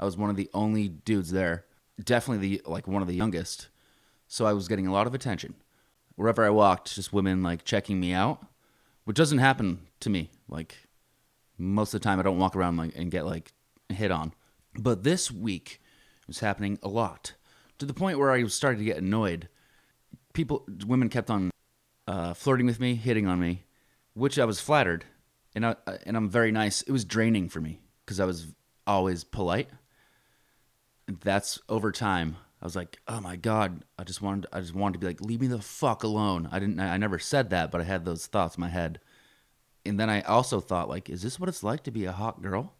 I was one of the only dudes there, definitely the like one of the youngest. So I was getting a lot of attention. Wherever I walked, just women like checking me out, which doesn't happen to me. Like most of the time I don't walk around like and get like hit on. But this week it was happening a lot to the point where I was starting to get annoyed. People women kept on uh, flirting with me, hitting on me, which I was flattered and I and I'm very nice. It was draining for me because I was always polite that's over time. I was like, oh my god, I just wanted, I just wanted to be like, leave me the fuck alone. I didn't, I never said that, but I had those thoughts in my head. And then I also thought, like, is this what it's like to be a hot girl?